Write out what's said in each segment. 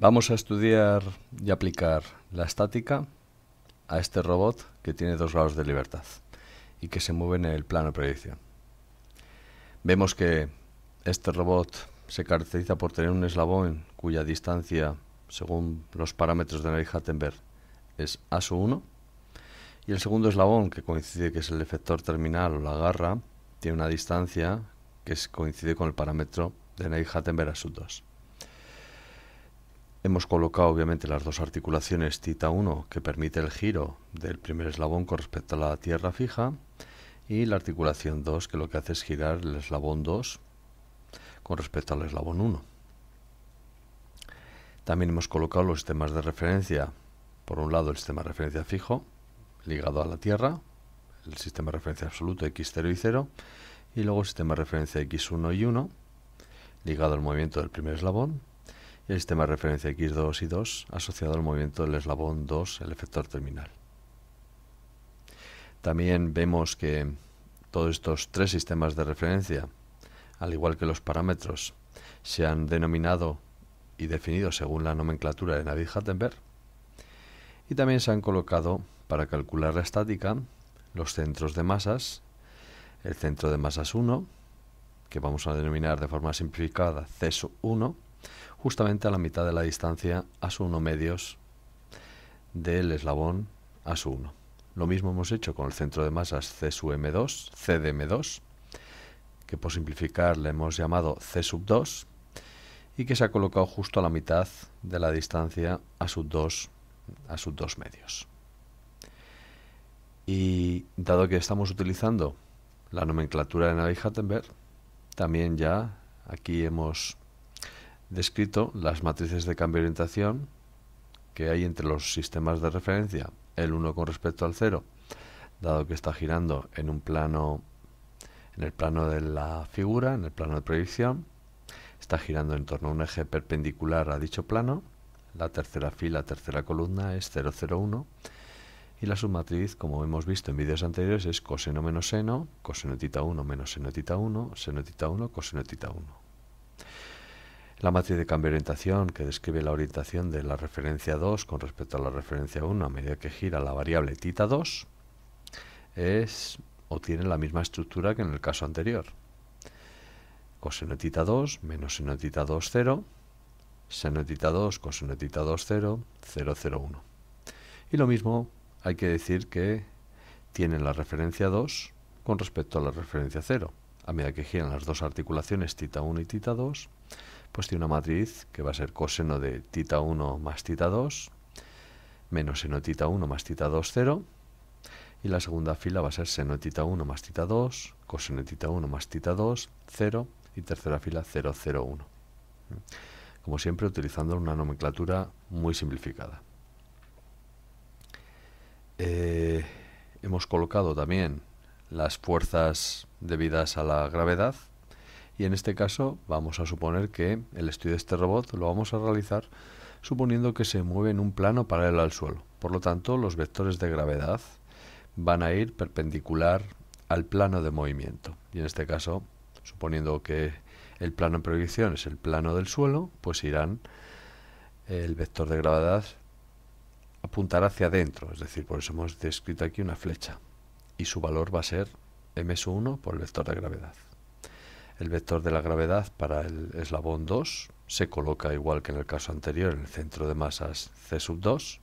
Vamos a estudiar y aplicar la estática a este robot que tiene dos grados de libertad y que se mueve en el plano de proyección. Vemos que este robot se caracteriza por tener un eslabón cuya distancia, según los parámetros de ney hattenberg es a 1 y el segundo eslabón, que coincide que es el efector terminal o la garra, tiene una distancia que coincide con el parámetro de ney hattenberg su 2 Hemos colocado obviamente las dos articulaciones tita 1 que permite el giro del primer eslabón con respecto a la tierra fija y la articulación 2 que lo que hace es girar el eslabón 2 con respecto al eslabón 1. También hemos colocado los sistemas de referencia, por un lado el sistema de referencia fijo ligado a la tierra, el sistema de referencia absoluto x0 y 0 y luego el sistema de referencia x1 y 1 ligado al movimiento del primer eslabón el sistema de referencia X2 y 2 asociado al movimiento del eslabón 2, el efector terminal. También vemos que todos estos tres sistemas de referencia, al igual que los parámetros, se han denominado y definido según la nomenclatura de navid hattenberg y también se han colocado para calcular la estática los centros de masas, el centro de masas 1, que vamos a denominar de forma simplificada CESO 1, justamente a la mitad de la distancia a su 1 medios del eslabón a su 1. Lo mismo hemos hecho con el centro de masas C sub M2, CDM2, que por simplificar le hemos llamado C sub 2 y que se ha colocado justo a la mitad de la distancia a sub 2 a sub 2 medios. Y dado que estamos utilizando la nomenclatura de Navi-Hattenberg, también ya aquí hemos descrito las matrices de cambio de orientación que hay entre los sistemas de referencia, el 1 con respecto al 0, dado que está girando en un plano en el plano de la figura, en el plano de proyección, está girando en torno a un eje perpendicular a dicho plano, la tercera fila, tercera columna es 1, y la submatriz, como hemos visto en vídeos anteriores, es coseno menos seno, coseno tita 1 menos seno tita 1, seno tita 1, coseno tita 1. La matriz de cambio de orientación que describe la orientación de la referencia 2 con respecto a la referencia 1 a medida que gira la variable tita 2 es o tiene la misma estructura que en el caso anterior. Coseno tita 2 menos seno de tita 2, 0. Seno tita 2, coseno tita 2, 0, 0, 0, 1. Y lo mismo hay que decir que tienen la referencia 2 con respecto a la referencia 0. A medida que giran las dos articulaciones tita 1 y tita 2, pues tiene una matriz que va a ser coseno de tita 1 más tita 2, menos seno tita 1 más tita 2, 0, y la segunda fila va a ser seno tita 1 más tita 2, coseno tita 1 más tita 2, 0, y tercera fila 0, 0, 1. Como siempre, utilizando una nomenclatura muy simplificada. Eh, hemos colocado también las fuerzas debidas a la gravedad y en este caso vamos a suponer que el estudio de este robot lo vamos a realizar suponiendo que se mueve en un plano paralelo al suelo. Por lo tanto, los vectores de gravedad van a ir perpendicular al plano de movimiento. Y en este caso, suponiendo que el plano en proyección es el plano del suelo, pues irán el vector de gravedad apuntar hacia adentro, es decir, por eso hemos descrito aquí una flecha. Y su valor va a ser m 1 por el vector de gravedad. El vector de la gravedad para el eslabón 2 se coloca igual que en el caso anterior en el centro de masas C sub 2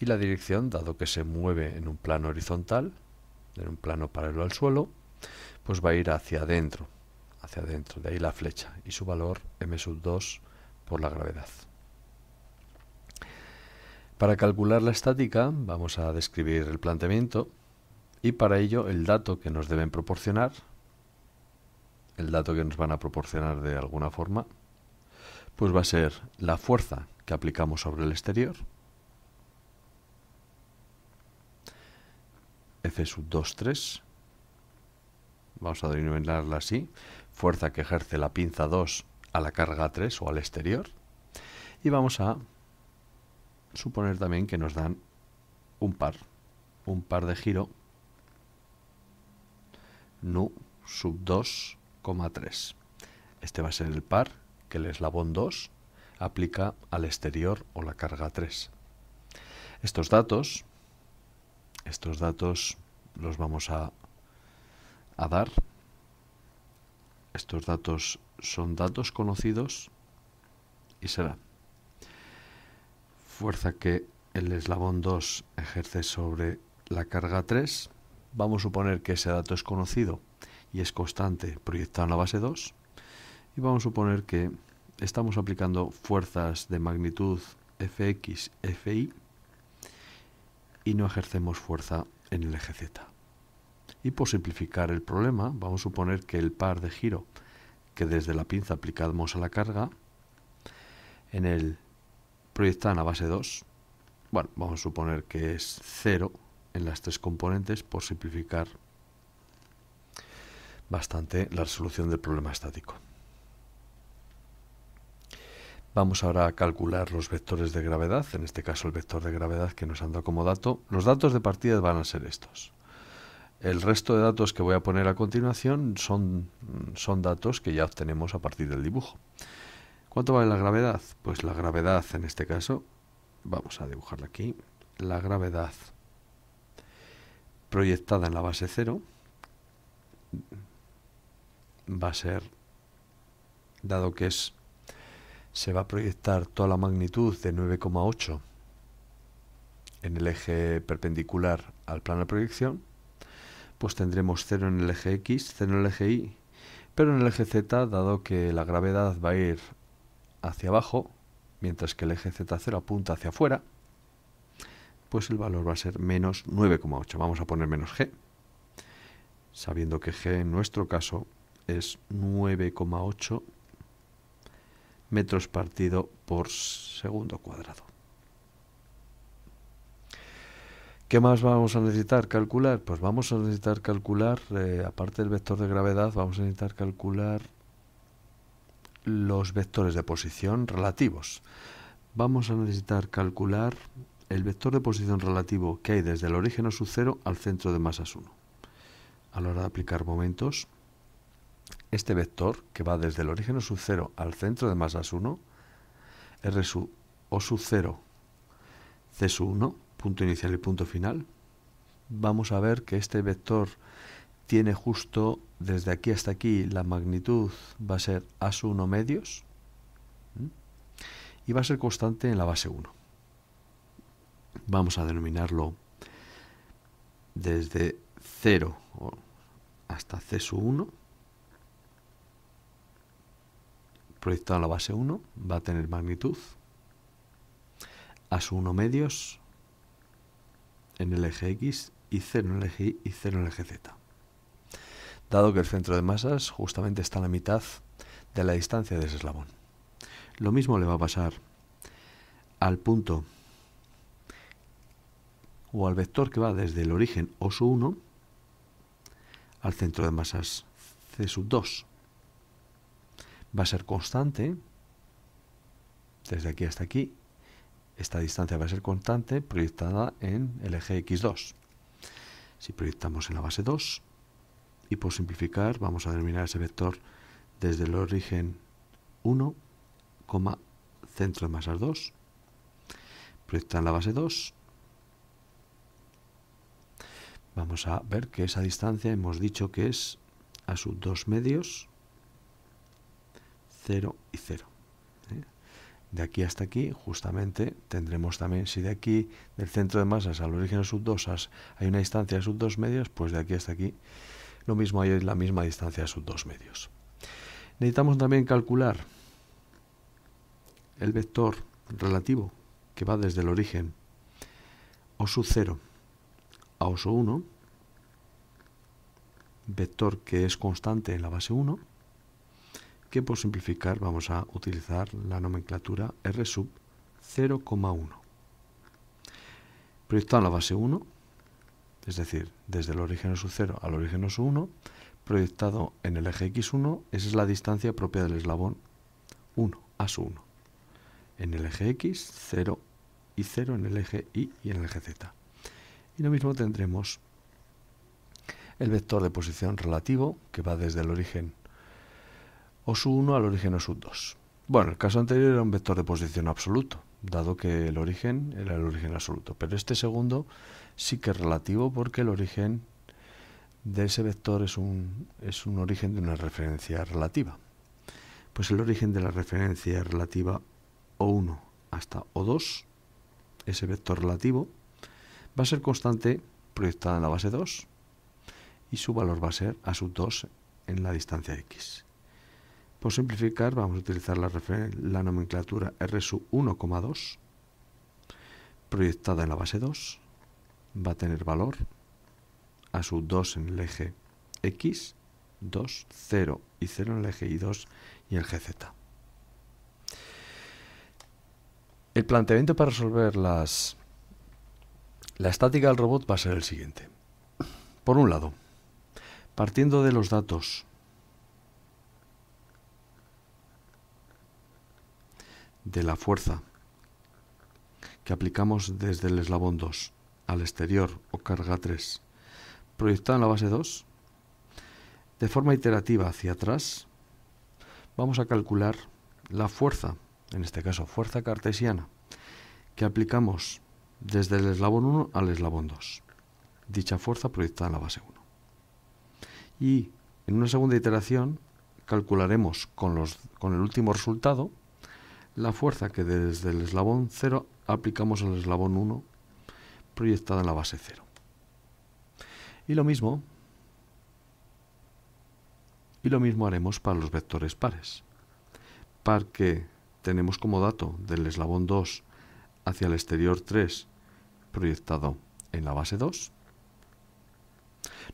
y la dirección, dado que se mueve en un plano horizontal, en un plano paralelo al suelo, pues va a ir hacia adentro, hacia adentro, de ahí la flecha y su valor m sub 2 por la gravedad. Para calcular la estática vamos a describir el planteamiento y para ello el dato que nos deben proporcionar el dato que nos van a proporcionar de alguna forma, pues va a ser la fuerza que aplicamos sobre el exterior, F sub 2, 3, vamos a denominarla así, fuerza que ejerce la pinza 2 a la carga 3 o al exterior, y vamos a suponer también que nos dan un par, un par de giro, nu sub 2 este va a ser el par que el eslabón 2 aplica al exterior o la carga 3. Estos datos, estos datos los vamos a, a dar. Estos datos son datos conocidos y será fuerza que el eslabón 2 ejerce sobre la carga 3. Vamos a suponer que ese dato es conocido y es constante proyectado en la base 2. Y vamos a suponer que estamos aplicando fuerzas de magnitud Fx, Fi y no ejercemos fuerza en el eje Z. Y por simplificar el problema, vamos a suponer que el par de giro que desde la pinza aplicamos a la carga en el en la base 2, bueno, vamos a suponer que es 0 en las tres componentes por simplificar bastante la resolución del problema estático. Vamos ahora a calcular los vectores de gravedad, en este caso el vector de gravedad que nos han dado como dato. Los datos de partida van a ser estos. El resto de datos que voy a poner a continuación son, son datos que ya obtenemos a partir del dibujo. ¿Cuánto vale la gravedad? Pues la gravedad en este caso, vamos a dibujarla aquí, la gravedad proyectada en la base cero va a ser, dado que es, se va a proyectar toda la magnitud de 9,8 en el eje perpendicular al plano de proyección, pues tendremos 0 en el eje X, 0 en el eje Y, pero en el eje Z, dado que la gravedad va a ir hacia abajo, mientras que el eje Z0 apunta hacia afuera, pues el valor va a ser menos 9,8. Vamos a poner menos G, sabiendo que G en nuestro caso es 9,8 metros partido por segundo cuadrado. ¿Qué más vamos a necesitar calcular? Pues vamos a necesitar calcular, eh, aparte del vector de gravedad, vamos a necesitar calcular los vectores de posición relativos. Vamos a necesitar calcular el vector de posición relativo que hay desde el origen o su cero al centro de masas 1. A la hora de aplicar momentos, este vector, que va desde el origen o sub 0 al centro de masas 1, R o 0, C 1, punto inicial y punto final, vamos a ver que este vector tiene justo desde aquí hasta aquí la magnitud va a ser A su 1 medios y va a ser constante en la base 1. Vamos a denominarlo desde 0 hasta C 1 proyectado a la base 1, va a tener magnitud a su 1 medios en el eje X y 0 en el eje Y y 0 en el eje Z. Dado que el centro de masas justamente está a la mitad de la distancia de ese eslabón. Lo mismo le va a pasar al punto o al vector que va desde el origen oso 1 al centro de masas C2 va a ser constante, desde aquí hasta aquí, esta distancia va a ser constante proyectada en el eje X2. Si proyectamos en la base 2, y por simplificar vamos a denominar ese vector desde el origen 1, centro de masas 2, proyecta en la base 2, vamos a ver que esa distancia hemos dicho que es a sus dos medios, 0 y 0. ¿eh? De aquí hasta aquí, justamente, tendremos también, si de aquí, del centro de masas al origen de sub hay una distancia de sub 2 medios, pues de aquí hasta aquí, lo mismo hay la misma distancia de sub 2 medios. Necesitamos también calcular el vector relativo que va desde el origen o sub 0 a sub 1, vector que es constante en la base 1, que por simplificar vamos a utilizar la nomenclatura R sub 0,1. Proyectado en la base 1, es decir, desde el origen sub 0 al origen sub 1, proyectado en el eje X1, esa es la distancia propia del eslabón 1, a sub 1. En el eje X, 0 y 0 en el eje Y y en el eje Z. Y lo mismo tendremos el vector de posición relativo, que va desde el origen o su 1 al origen o sub 2. Bueno, el caso anterior era un vector de posición absoluto, dado que el origen era el origen absoluto, pero este segundo sí que es relativo porque el origen de ese vector es un, es un origen de una referencia relativa. Pues el origen de la referencia relativa O1 hasta O2, ese vector relativo, va a ser constante proyectada en la base 2 y su valor va a ser a sub 2 en la distancia x. Por simplificar, vamos a utilizar la, la nomenclatura sub 1,2 proyectada en la base 2. Va a tener valor a su 2 en el eje X, 2, 0 y 0 en el eje Y2 y el GZ. El planteamiento para resolver la estática del robot va a ser el siguiente. Por un lado, partiendo de los datos de la fuerza que aplicamos desde el eslabón 2 al exterior o carga 3, proyectada en la base 2, de forma iterativa hacia atrás, vamos a calcular la fuerza, en este caso fuerza cartesiana, que aplicamos desde el eslabón 1 al eslabón 2, dicha fuerza proyectada en la base 1. Y en una segunda iteración calcularemos con, los, con el último resultado la fuerza que desde el eslabón 0 aplicamos al eslabón 1 proyectada en la base 0. Y lo mismo y lo mismo haremos para los vectores pares. Par que tenemos como dato del eslabón 2 hacia el exterior 3 proyectado en la base 2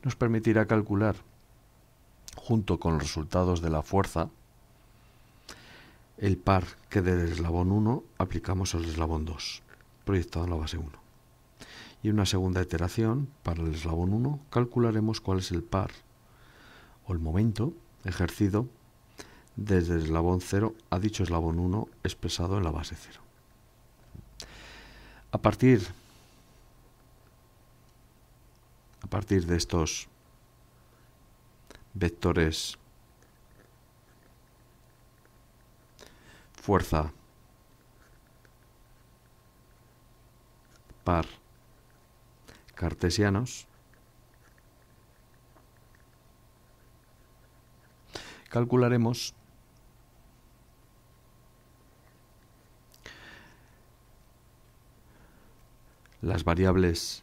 nos permitirá calcular junto con los resultados de la fuerza el par que del eslabón 1 aplicamos al eslabón 2, proyectado en la base 1. Y en una segunda iteración, para el eslabón 1, calcularemos cuál es el par o el momento ejercido desde el eslabón 0 a dicho eslabón 1 expresado en la base 0. A partir, a partir de estos vectores fuerza par cartesianos calcularemos las variables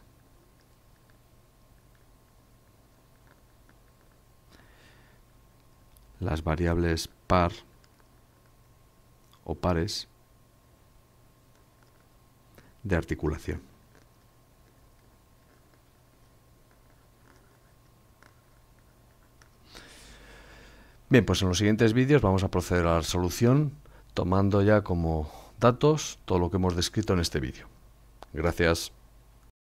las variables par o pares de articulación. Bien, pues en los siguientes vídeos vamos a proceder a la solución tomando ya como datos todo lo que hemos descrito en este vídeo. Gracias.